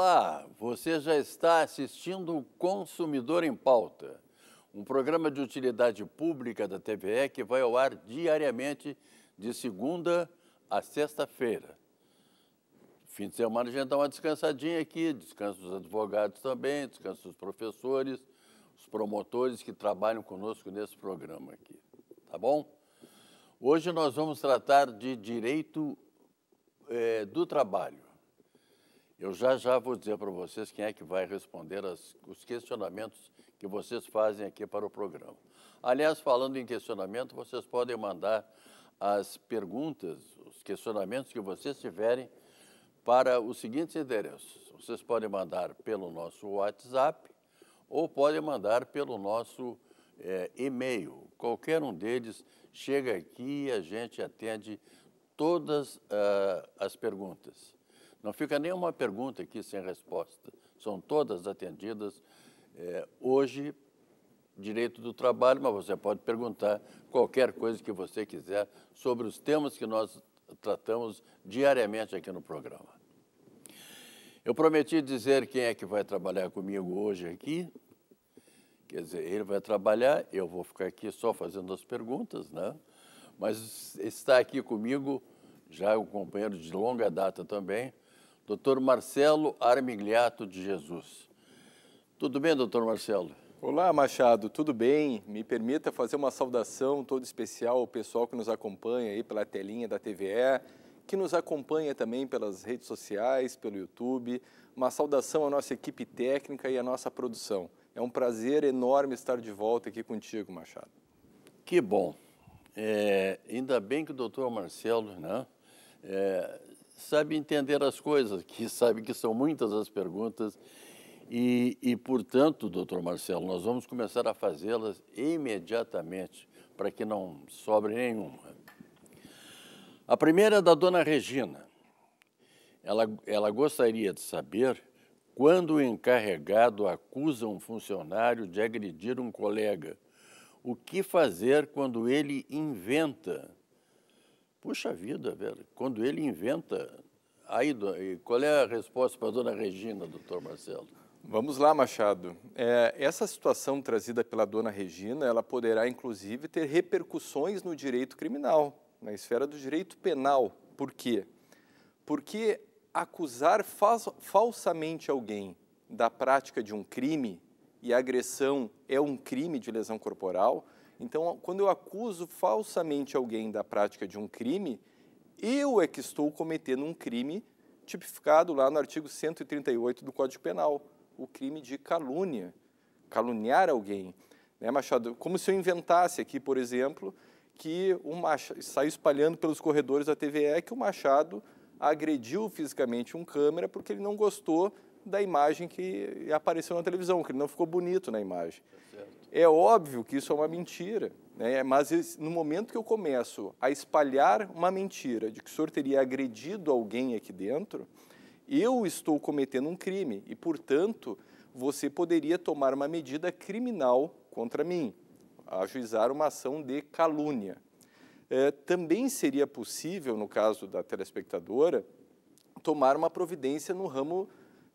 Olá, você já está assistindo o Consumidor em Pauta, um programa de utilidade pública da TVE que vai ao ar diariamente de segunda a sexta-feira. Fim de semana a gente dá uma descansadinha aqui, descanso dos advogados também, descanso dos professores, os promotores que trabalham conosco nesse programa aqui, tá bom? Hoje nós vamos tratar de direito é, do trabalho. Eu já já vou dizer para vocês quem é que vai responder as, os questionamentos que vocês fazem aqui para o programa. Aliás, falando em questionamento, vocês podem mandar as perguntas, os questionamentos que vocês tiverem para os seguintes endereços. Vocês podem mandar pelo nosso WhatsApp ou podem mandar pelo nosso é, e-mail. Qualquer um deles chega aqui e a gente atende todas uh, as perguntas. Não fica nenhuma pergunta aqui sem resposta. São todas atendidas é, hoje, direito do trabalho, mas você pode perguntar qualquer coisa que você quiser sobre os temas que nós tratamos diariamente aqui no programa. Eu prometi dizer quem é que vai trabalhar comigo hoje aqui. Quer dizer, ele vai trabalhar, eu vou ficar aqui só fazendo as perguntas, né? Mas está aqui comigo já o um companheiro de longa data também, Dr. Marcelo Armigliato de Jesus. Tudo bem, doutor Marcelo? Olá, Machado, tudo bem? Me permita fazer uma saudação toda especial ao pessoal que nos acompanha aí pela telinha da TVE, que nos acompanha também pelas redes sociais, pelo YouTube. Uma saudação à nossa equipe técnica e à nossa produção. É um prazer enorme estar de volta aqui contigo, Machado. Que bom. É, ainda bem que o doutor Marcelo né, é, sabe entender as coisas, que sabe que são muitas as perguntas. E, e portanto, doutor Marcelo, nós vamos começar a fazê-las imediatamente, para que não sobre nenhuma. A primeira é da dona Regina. Ela, ela gostaria de saber quando o encarregado acusa um funcionário de agredir um colega. O que fazer quando ele inventa Puxa vida, velho. Quando ele inventa. Aí, qual é a resposta para a dona Regina, doutor Marcelo? Vamos lá, Machado. É, essa situação trazida pela dona Regina, ela poderá, inclusive, ter repercussões no direito criminal, na esfera do direito penal. Por quê? Porque acusar falsamente alguém da prática de um crime, e agressão é um crime de lesão corporal, então, quando eu acuso falsamente alguém da prática de um crime, eu é que estou cometendo um crime tipificado lá no artigo 138 do Código Penal, o crime de calúnia, caluniar alguém. Né, Machado? Como se eu inventasse aqui, por exemplo, que o Machado, saiu espalhando pelos corredores da TVE que o Machado agrediu fisicamente um câmera porque ele não gostou da imagem que apareceu na televisão, que ele não ficou bonito na imagem. É é óbvio que isso é uma mentira, né? mas no momento que eu começo a espalhar uma mentira de que o senhor teria agredido alguém aqui dentro, eu estou cometendo um crime e, portanto, você poderia tomar uma medida criminal contra mim, ajuizar uma ação de calúnia. É, também seria possível, no caso da telespectadora, tomar uma providência no ramo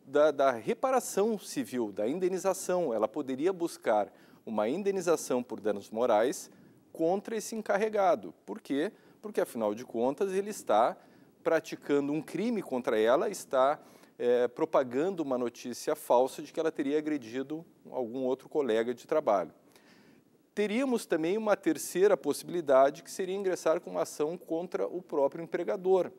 da, da reparação civil, da indenização. Ela poderia buscar uma indenização por danos morais contra esse encarregado. Por quê? Porque, afinal de contas, ele está praticando um crime contra ela, está é, propagando uma notícia falsa de que ela teria agredido algum outro colega de trabalho. Teríamos também uma terceira possibilidade, que seria ingressar com uma ação contra o próprio empregador.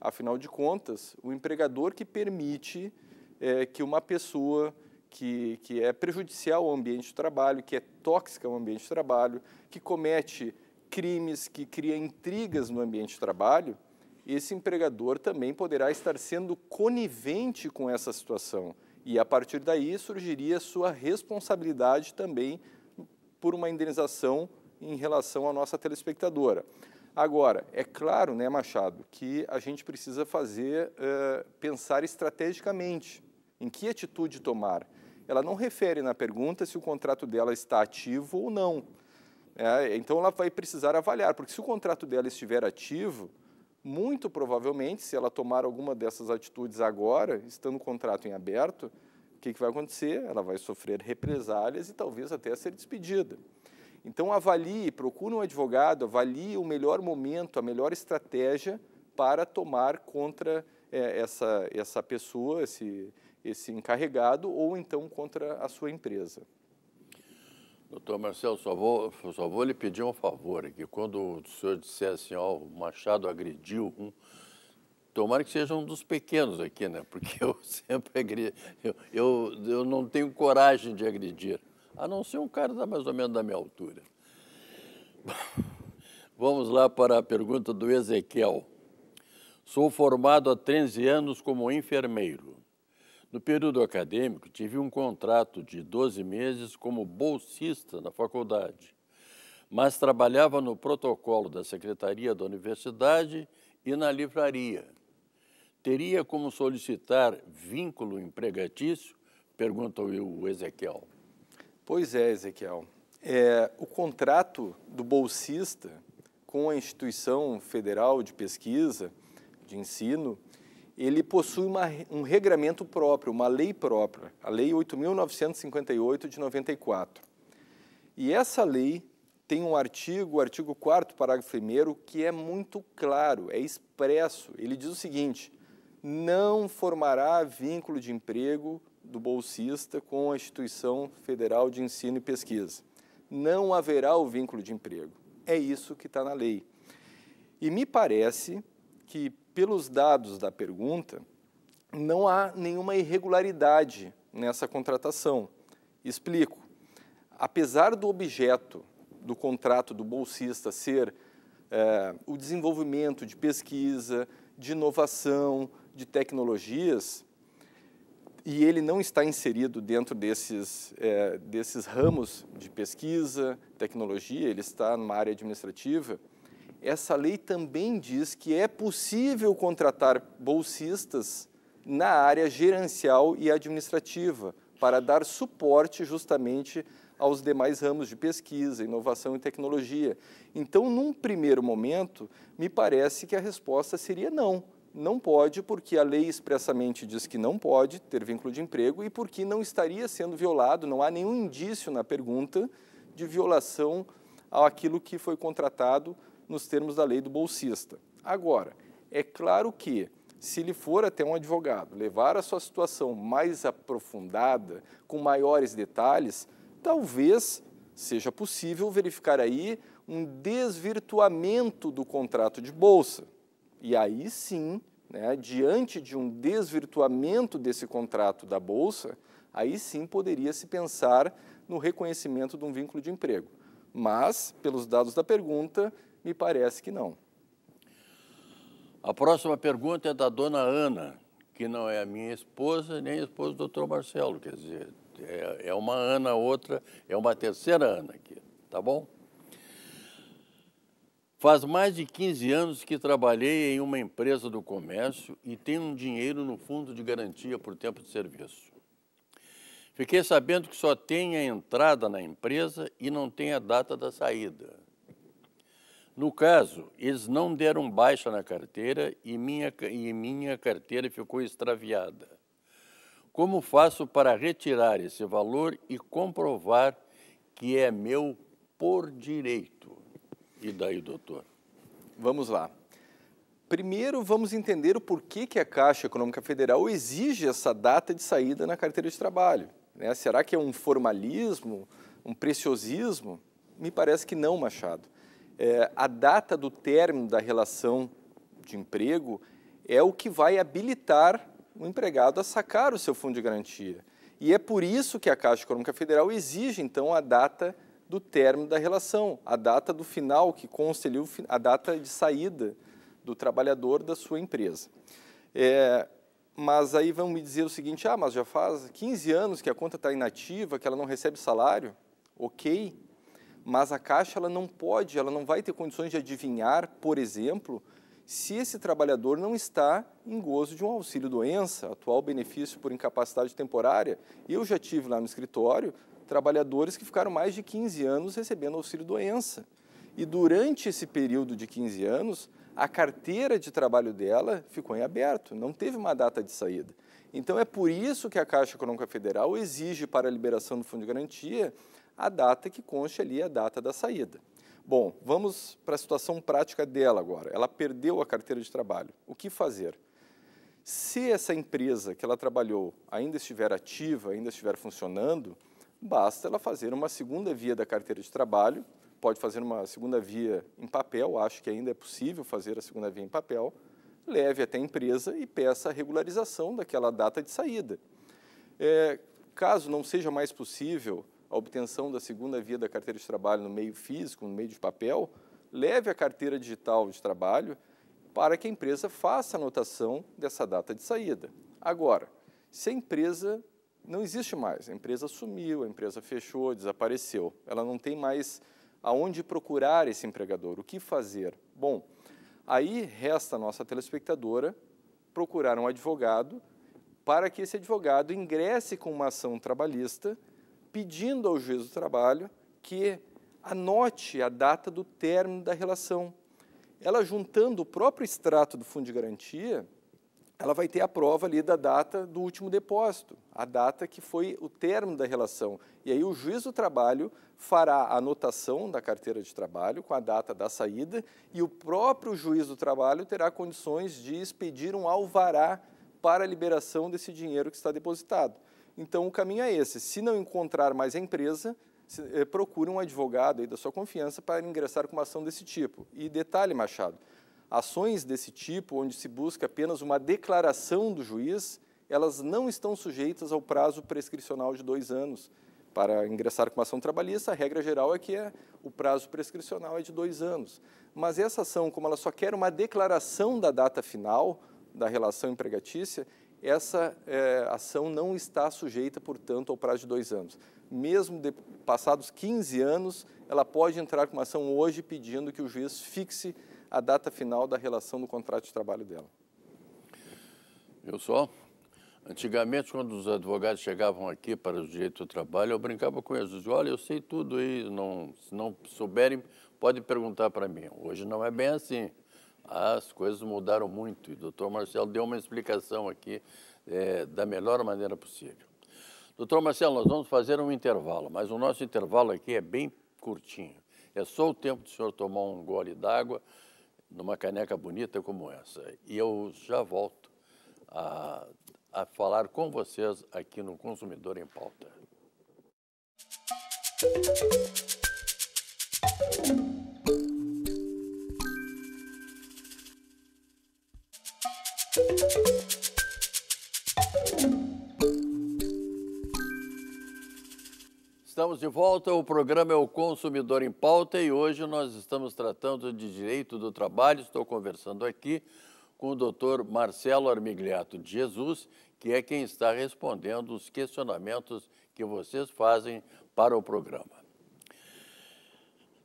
Afinal de contas, o empregador que permite é, que uma pessoa que, que é prejudicial ao ambiente de trabalho, que é tóxica ao ambiente de trabalho, que comete crimes, que cria intrigas no ambiente de trabalho, esse empregador também poderá estar sendo conivente com essa situação. E a partir daí surgiria sua responsabilidade também por uma indenização em relação à nossa telespectadora. Agora, é claro, né, Machado, que a gente precisa fazer, uh, pensar estrategicamente em que atitude tomar. Ela não refere na pergunta se o contrato dela está ativo ou não. É, então ela vai precisar avaliar, porque se o contrato dela estiver ativo, muito provavelmente, se ela tomar alguma dessas atitudes agora, estando o contrato em aberto, o que, que vai acontecer? Ela vai sofrer represálias e talvez até ser despedida. Então avalie, procure um advogado, avalie o melhor momento, a melhor estratégia para tomar contra é, essa, essa pessoa, esse, esse encarregado ou então contra a sua empresa. Doutor Marcelo, só vou, só vou lhe pedir um favor aqui. Quando o senhor disser assim, ó, o Machado agrediu um, tomara que seja um dos pequenos aqui, né? Porque eu sempre agredi, eu, eu, eu não tenho coragem de agredir, a não ser um cara da, mais ou menos da minha altura. Vamos lá para a pergunta do Ezequiel. Sou formado há 13 anos como enfermeiro. No período acadêmico, tive um contrato de 12 meses como bolsista na faculdade, mas trabalhava no protocolo da secretaria da universidade e na livraria. Teria como solicitar vínculo empregatício? Perguntou eu o Ezequiel. Pois é, Ezequiel. É, o contrato do bolsista com a instituição federal de pesquisa, de ensino, ele possui uma, um regramento próprio, uma lei própria, a Lei 8.958 de 94. E essa lei tem um artigo, o artigo 4 parágrafo 1 que é muito claro, é expresso. Ele diz o seguinte: não formará vínculo de emprego do bolsista com a instituição federal de ensino e pesquisa. Não haverá o vínculo de emprego. É isso que está na lei. E me parece que pelos dados da pergunta, não há nenhuma irregularidade nessa contratação. Explico. Apesar do objeto do contrato do bolsista ser é, o desenvolvimento de pesquisa, de inovação, de tecnologias, e ele não está inserido dentro desses, é, desses ramos de pesquisa, tecnologia, ele está numa área administrativa, essa lei também diz que é possível contratar bolsistas na área gerencial e administrativa, para dar suporte justamente aos demais ramos de pesquisa, inovação e tecnologia. Então, num primeiro momento, me parece que a resposta seria não. Não pode, porque a lei expressamente diz que não pode ter vínculo de emprego e porque não estaria sendo violado, não há nenhum indício na pergunta de violação àquilo que foi contratado nos termos da lei do bolsista. Agora, é claro que se ele for até um advogado, levar a sua situação mais aprofundada, com maiores detalhes, talvez seja possível verificar aí um desvirtuamento do contrato de bolsa. E aí sim, né, diante de um desvirtuamento desse contrato da bolsa, aí sim poderia se pensar no reconhecimento de um vínculo de emprego. Mas, pelos dados da pergunta, me parece que não. A próxima pergunta é da dona Ana, que não é a minha esposa nem a esposa do doutor Marcelo, quer dizer, é, é uma Ana, outra, é uma terceira Ana aqui, tá bom? Faz mais de 15 anos que trabalhei em uma empresa do comércio e tenho um dinheiro no fundo de garantia por tempo de serviço. Fiquei sabendo que só tem a entrada na empresa e não tem a data da saída. No caso, eles não deram baixa na carteira e minha, e minha carteira ficou extraviada. Como faço para retirar esse valor e comprovar que é meu por direito? E daí, doutor? Vamos lá. Primeiro, vamos entender o porquê que a Caixa Econômica Federal exige essa data de saída na carteira de trabalho. Né? Será que é um formalismo, um preciosismo? Me parece que não, Machado é, a data do término da relação de emprego é o que vai habilitar o empregado a sacar o seu fundo de garantia. E é por isso que a Caixa Econômica Federal exige, então, a data do término da relação, a data do final, que consta ali a data de saída do trabalhador da sua empresa. É, mas aí vão me dizer o seguinte, ah, mas já faz 15 anos que a conta está inativa, que ela não recebe salário, ok, mas a Caixa ela não pode, ela não vai ter condições de adivinhar, por exemplo, se esse trabalhador não está em gozo de um auxílio-doença, atual benefício por incapacidade temporária. Eu já tive lá no escritório trabalhadores que ficaram mais de 15 anos recebendo auxílio-doença. E durante esse período de 15 anos, a carteira de trabalho dela ficou em aberto, não teve uma data de saída. Então é por isso que a Caixa Econômica Federal exige para a liberação do Fundo de Garantia a data que conste ali a data da saída. Bom, vamos para a situação prática dela agora. Ela perdeu a carteira de trabalho. O que fazer? Se essa empresa que ela trabalhou ainda estiver ativa, ainda estiver funcionando, basta ela fazer uma segunda via da carteira de trabalho, pode fazer uma segunda via em papel, acho que ainda é possível fazer a segunda via em papel, leve até a empresa e peça a regularização daquela data de saída. É, caso não seja mais possível a obtenção da segunda via da carteira de trabalho no meio físico, no meio de papel, leve a carteira digital de trabalho para que a empresa faça a anotação dessa data de saída. Agora, se a empresa não existe mais, a empresa sumiu, a empresa fechou, desapareceu, ela não tem mais aonde procurar esse empregador, o que fazer? Bom, aí resta a nossa telespectadora procurar um advogado para que esse advogado ingresse com uma ação trabalhista pedindo ao juiz do trabalho que anote a data do término da relação. Ela juntando o próprio extrato do fundo de garantia, ela vai ter a prova ali da data do último depósito, a data que foi o termo da relação. E aí o juiz do trabalho fará a anotação da carteira de trabalho com a data da saída e o próprio juiz do trabalho terá condições de expedir um alvará para a liberação desse dinheiro que está depositado. Então, o caminho é esse. Se não encontrar mais a empresa, eh, procure um advogado da sua confiança para ingressar com uma ação desse tipo. E detalhe, Machado, ações desse tipo, onde se busca apenas uma declaração do juiz, elas não estão sujeitas ao prazo prescricional de dois anos. Para ingressar com uma ação trabalhista, a regra geral é que é, o prazo prescricional é de dois anos. Mas essa ação, como ela só quer uma declaração da data final da relação empregatícia, essa é, ação não está sujeita, portanto, ao prazo de dois anos. Mesmo de, passados 15 anos, ela pode entrar com uma ação hoje pedindo que o juiz fixe a data final da relação do contrato de trabalho dela. Eu só? Antigamente, quando os advogados chegavam aqui para o direito do trabalho, eu brincava com eles, olha, eu sei tudo aí, não, se não souberem, pode perguntar para mim. Hoje não é bem assim as coisas mudaram muito. E o doutor Marcelo deu uma explicação aqui é, da melhor maneira possível. Doutor Marcelo, nós vamos fazer um intervalo, mas o nosso intervalo aqui é bem curtinho. É só o tempo do senhor tomar um gole d'água numa caneca bonita como essa. E eu já volto a, a falar com vocês aqui no Consumidor em Pauta. Estamos de volta. O programa é o Consumidor em Pauta e hoje nós estamos tratando de direito do trabalho. Estou conversando aqui com o doutor Marcelo Armigliato de Jesus, que é quem está respondendo os questionamentos que vocês fazem para o programa.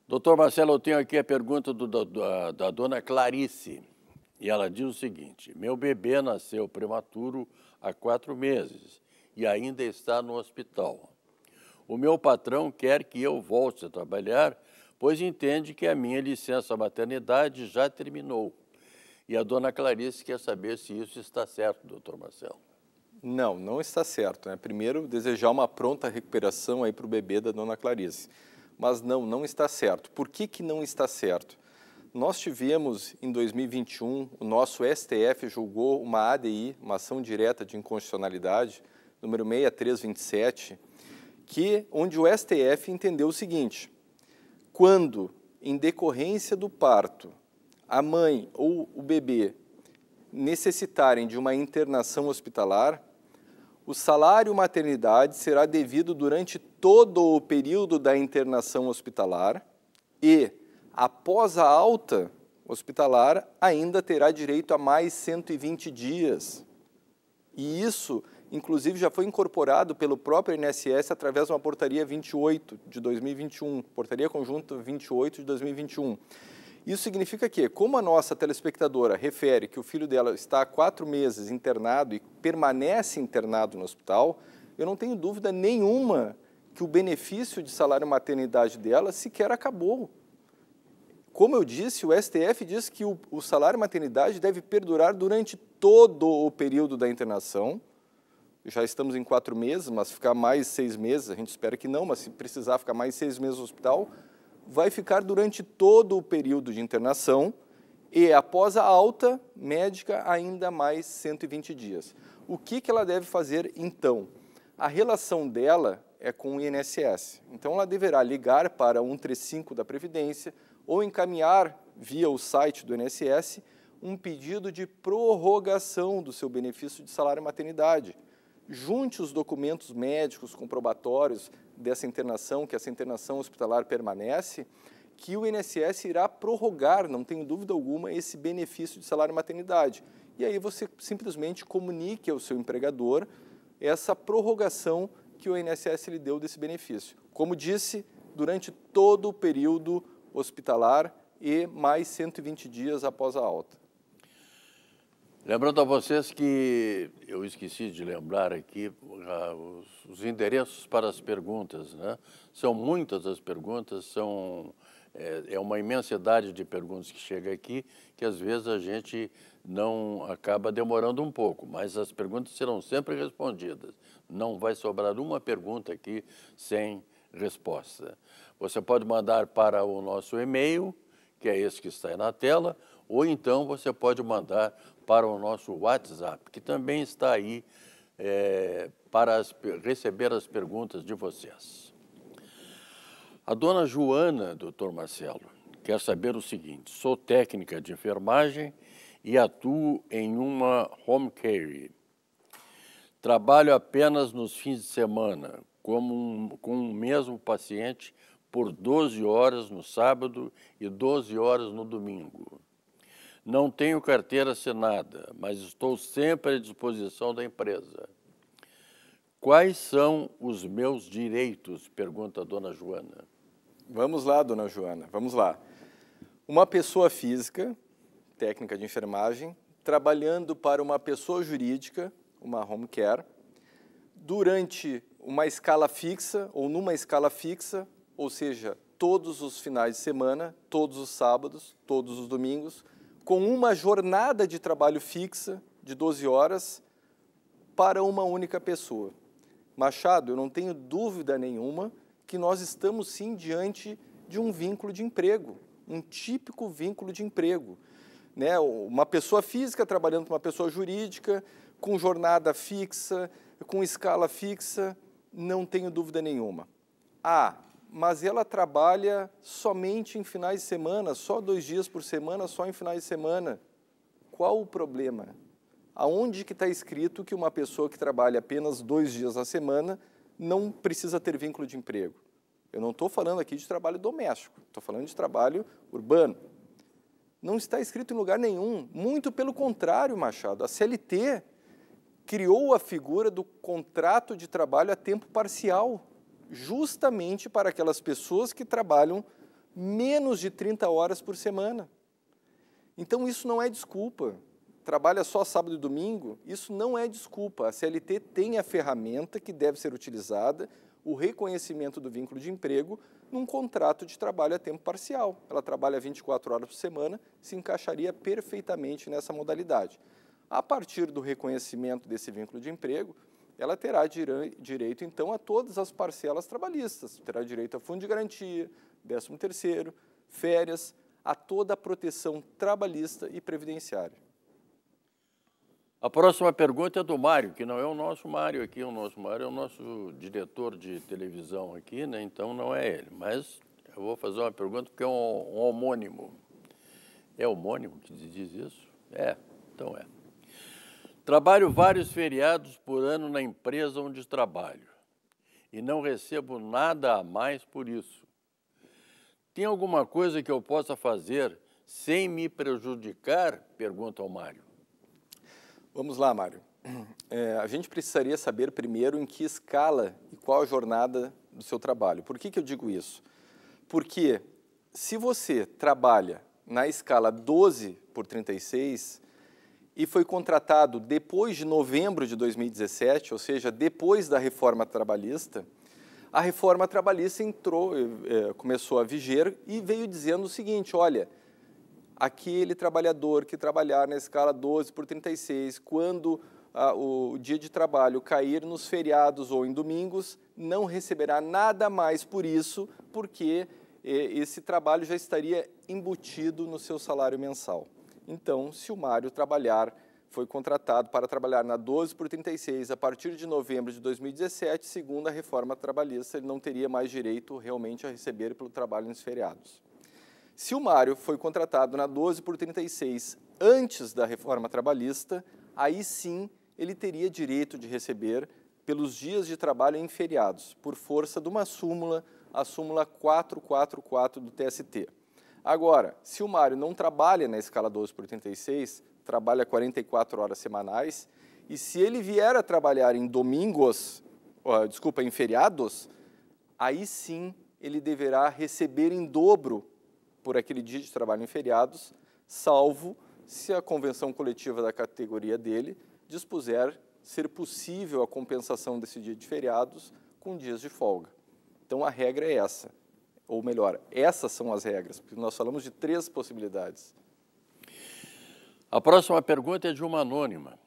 Doutor Marcelo, eu tenho aqui a pergunta do, da, da dona Clarice. E ela diz o seguinte: meu bebê nasceu prematuro há quatro meses e ainda está no hospital. O meu patrão quer que eu volte a trabalhar, pois entende que a minha licença maternidade já terminou. E a dona Clarice quer saber se isso está certo, doutor Marcelo. Não, não está certo. Né? Primeiro, desejar uma pronta recuperação aí para o bebê da dona Clarice. Mas não, não está certo. Por que, que não está certo? Nós tivemos em 2021, o nosso STF julgou uma ADI, uma ação direta de inconstitucionalidade, número 6327, que onde o STF entendeu o seguinte: quando, em decorrência do parto, a mãe ou o bebê necessitarem de uma internação hospitalar, o salário maternidade será devido durante todo o período da internação hospitalar e, após a alta hospitalar, ainda terá direito a mais 120 dias. E isso inclusive já foi incorporado pelo próprio INSS através de uma portaria 28 de 2021, portaria conjunta 28 de 2021. Isso significa que, como a nossa telespectadora refere que o filho dela está há quatro meses internado e permanece internado no hospital, eu não tenho dúvida nenhuma que o benefício de salário maternidade dela sequer acabou. Como eu disse, o STF diz que o, o salário maternidade deve perdurar durante todo o período da internação, já estamos em quatro meses, mas ficar mais seis meses, a gente espera que não, mas se precisar ficar mais seis meses no hospital, vai ficar durante todo o período de internação e após a alta médica ainda mais 120 dias. O que, que ela deve fazer então? A relação dela é com o INSS, então ela deverá ligar para 135 da Previdência ou encaminhar via o site do INSS um pedido de prorrogação do seu benefício de salário maternidade junte os documentos médicos comprobatórios dessa internação, que essa internação hospitalar permanece, que o INSS irá prorrogar, não tenho dúvida alguma, esse benefício de salário maternidade. E aí você simplesmente comunique ao seu empregador essa prorrogação que o INSS lhe deu desse benefício. Como disse, durante todo o período hospitalar e mais 120 dias após a alta. Lembrando a vocês que eu esqueci de lembrar aqui ah, os, os endereços para as perguntas, né? São muitas as perguntas, são é, é uma imensidade de perguntas que chega aqui que às vezes a gente não acaba demorando um pouco, mas as perguntas serão sempre respondidas. Não vai sobrar uma pergunta aqui sem resposta. Você pode mandar para o nosso e-mail, que é esse que está aí na tela, ou então você pode mandar para o nosso WhatsApp, que também está aí é, para as, receber as perguntas de vocês. A dona Joana, doutor Marcelo, quer saber o seguinte: sou técnica de enfermagem e atuo em uma home care. Trabalho apenas nos fins de semana, como um, com o um mesmo paciente por 12 horas no sábado e 12 horas no domingo. Não tenho carteira assinada, mas estou sempre à disposição da empresa. Quais são os meus direitos? Pergunta a dona Joana. Vamos lá, dona Joana, vamos lá. Uma pessoa física, técnica de enfermagem, trabalhando para uma pessoa jurídica, uma home care, durante uma escala fixa ou numa escala fixa, ou seja, todos os finais de semana, todos os sábados, todos os domingos, com uma jornada de trabalho fixa de 12 horas para uma única pessoa. Machado, eu não tenho dúvida nenhuma que nós estamos sim diante de um vínculo de emprego, um típico vínculo de emprego. Né? Uma pessoa física trabalhando com uma pessoa jurídica, com jornada fixa, com escala fixa, não tenho dúvida nenhuma. Há ah, mas ela trabalha somente em finais de semana, só dois dias por semana, só em finais de semana. Qual o problema? Aonde que está escrito que uma pessoa que trabalha apenas dois dias na semana não precisa ter vínculo de emprego? Eu não estou falando aqui de trabalho doméstico, estou falando de trabalho urbano. Não está escrito em lugar nenhum. Muito pelo contrário, Machado. A CLT criou a figura do contrato de trabalho a tempo parcial justamente para aquelas pessoas que trabalham menos de 30 horas por semana. Então, isso não é desculpa. Trabalha só sábado e domingo, isso não é desculpa. A CLT tem a ferramenta que deve ser utilizada, o reconhecimento do vínculo de emprego, num contrato de trabalho a tempo parcial. Ela trabalha 24 horas por semana, se encaixaria perfeitamente nessa modalidade. A partir do reconhecimento desse vínculo de emprego, ela terá direito, então, a todas as parcelas trabalhistas. Terá direito a fundo de garantia, 13 terceiro, férias, a toda a proteção trabalhista e previdenciária. A próxima pergunta é do Mário, que não é o nosso Mário aqui, o nosso Mário é o nosso diretor de televisão aqui, né? então não é ele. Mas eu vou fazer uma pergunta porque é um, um homônimo. É homônimo que diz isso? É, então é. Trabalho vários feriados por ano na empresa onde trabalho e não recebo nada a mais por isso. Tem alguma coisa que eu possa fazer sem me prejudicar? Pergunta ao Mário. Vamos lá, Mário. É, a gente precisaria saber primeiro em que escala e qual a jornada do seu trabalho. Por que, que eu digo isso? Porque se você trabalha na escala 12 por 36, e foi contratado depois de novembro de 2017, ou seja, depois da reforma trabalhista. A reforma trabalhista entrou, eh, eh, começou a viger e veio dizendo o seguinte: olha, aquele trabalhador que trabalhar na escala 12 por 36, quando ah, o dia de trabalho cair nos feriados ou em domingos, não receberá nada mais por isso, porque eh, esse trabalho já estaria embutido no seu salário mensal. Então, se o Mário trabalhar, foi contratado para trabalhar na 12 por 36 a partir de novembro de 2017, segundo a reforma trabalhista, ele não teria mais direito realmente a receber pelo trabalho nos feriados. Se o Mário foi contratado na 12 por 36 antes da reforma trabalhista, aí sim ele teria direito de receber pelos dias de trabalho em feriados, por força de uma súmula, a súmula 444 do TST. Agora, se o Mário não trabalha na escala 12 por 86, trabalha 44 horas semanais, e se ele vier a trabalhar em domingos, uh, desculpa, em feriados, aí sim ele deverá receber em dobro por aquele dia de trabalho em feriados, salvo se a convenção coletiva da categoria dele dispuser ser possível a compensação desse dia de feriados com dias de folga. Então a regra é essa. Ou melhor, essas são as regras, porque nós falamos de três possibilidades. A próxima pergunta é de uma anônima.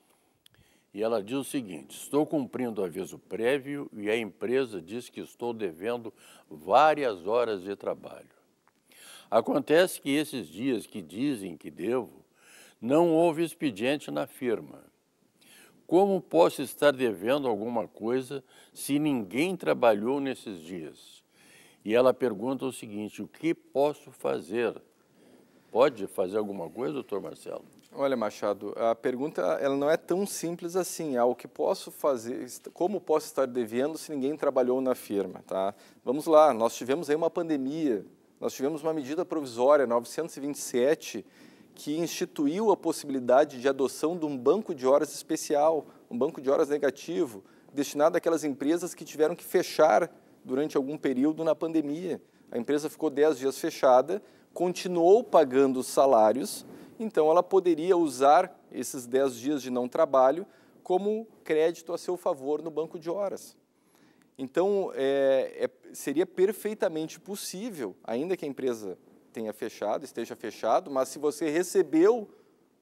E ela diz o seguinte: estou cumprindo aviso prévio e a empresa diz que estou devendo várias horas de trabalho. Acontece que esses dias que dizem que devo, não houve expediente na firma. Como posso estar devendo alguma coisa se ninguém trabalhou nesses dias? E ela pergunta o seguinte: o que posso fazer? Pode fazer alguma coisa, doutor Marcelo? Olha, Machado, a pergunta ela não é tão simples assim. Ah, o que posso fazer? Como posso estar devendo se ninguém trabalhou na firma? Tá? Vamos lá, nós tivemos aí uma pandemia, nós tivemos uma medida provisória 927 que instituiu a possibilidade de adoção de um banco de horas especial, um banco de horas negativo, destinado àquelas empresas que tiveram que fechar durante algum período na pandemia. A empresa ficou 10 dias fechada, continuou pagando os salários, então ela poderia usar esses 10 dias de não trabalho como crédito a seu favor no banco de horas. Então, é, é, seria perfeitamente possível, ainda que a empresa tenha fechado, esteja fechado, mas se você recebeu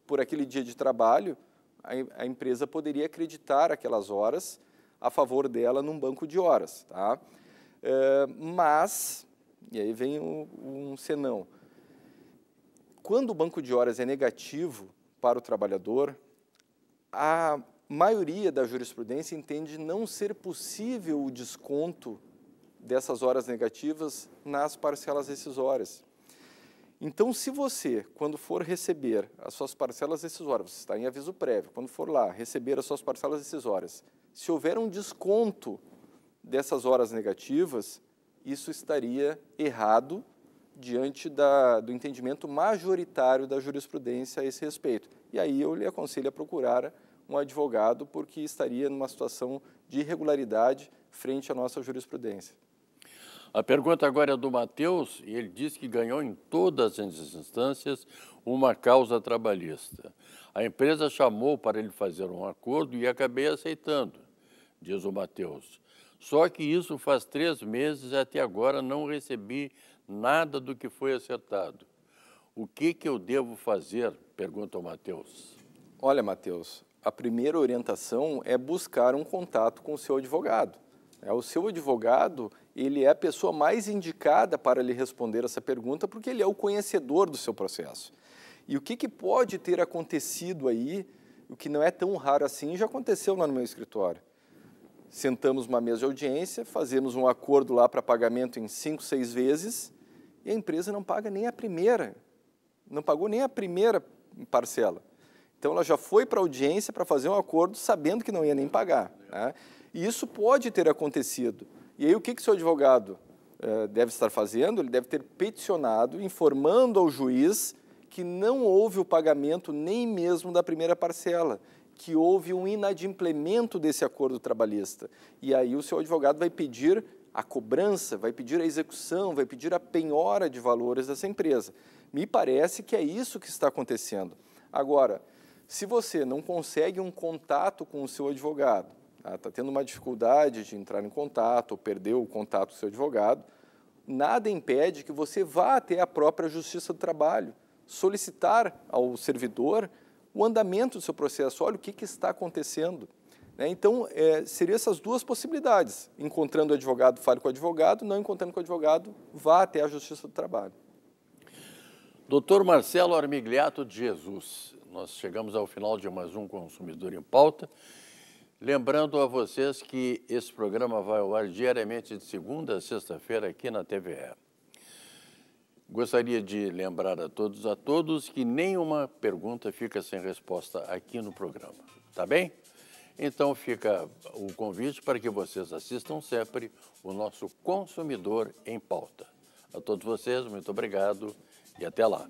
por aquele dia de trabalho, a, a empresa poderia acreditar aquelas horas a favor dela num banco de horas. Tá? Eh, mas, e aí vem um, um senão, quando o banco de horas é negativo para o trabalhador, a maioria da jurisprudência entende não ser possível o desconto dessas horas negativas nas parcelas decisórias. Então, se você, quando for receber as suas parcelas decisórias, você está em aviso prévio, quando for lá receber as suas parcelas decisórias, se houver um desconto dessas horas negativas, isso estaria errado diante da, do entendimento majoritário da jurisprudência a esse respeito. E aí eu lhe aconselho a procurar um advogado, porque estaria numa situação de irregularidade frente à nossa jurisprudência. A pergunta agora é do Matheus, e ele diz que ganhou em todas as instâncias uma causa trabalhista. A empresa chamou para ele fazer um acordo e acabei aceitando, diz o Matheus. Só que isso faz três meses e até agora não recebi nada do que foi acertado. O que, que eu devo fazer? Pergunta o Matheus. Olha, Matheus, a primeira orientação é buscar um contato com o seu advogado. É, o seu advogado, ele é a pessoa mais indicada para lhe responder essa pergunta, porque ele é o conhecedor do seu processo. E o que, que pode ter acontecido aí, o que não é tão raro assim, já aconteceu lá no meu escritório sentamos uma mesa de audiência, fazemos um acordo lá para pagamento em cinco, seis vezes, e a empresa não paga nem a primeira, não pagou nem a primeira parcela. Então ela já foi para a audiência para fazer um acordo sabendo que não ia nem pagar. Né? E isso pode ter acontecido. E aí o que, que seu advogado eh, deve estar fazendo? Ele deve ter peticionado, informando ao juiz que não houve o pagamento nem mesmo da primeira parcela que houve um inadimplemento desse acordo trabalhista. E aí o seu advogado vai pedir a cobrança, vai pedir a execução, vai pedir a penhora de valores dessa empresa. Me parece que é isso que está acontecendo. Agora, se você não consegue um contato com o seu advogado, está tá tendo uma dificuldade de entrar em contato, ou perdeu o contato com o seu advogado, nada impede que você vá até a própria Justiça do Trabalho solicitar ao servidor o andamento do seu processo, olha o que, que está acontecendo. Né? Então, é, seriam essas duas possibilidades. Encontrando o advogado, fale com o advogado, não encontrando com o advogado, vá até a Justiça do Trabalho. Doutor Marcelo Armigliato de Jesus, nós chegamos ao final de mais um Consumidor em Pauta. Lembrando a vocês que esse programa vai ao ar diariamente de segunda a sexta-feira aqui na TVE. Gostaria de lembrar a todos, a todos, que nenhuma pergunta fica sem resposta aqui no programa, tá bem? Então fica o convite para que vocês assistam sempre o nosso Consumidor em Pauta. A todos vocês, muito obrigado e até lá.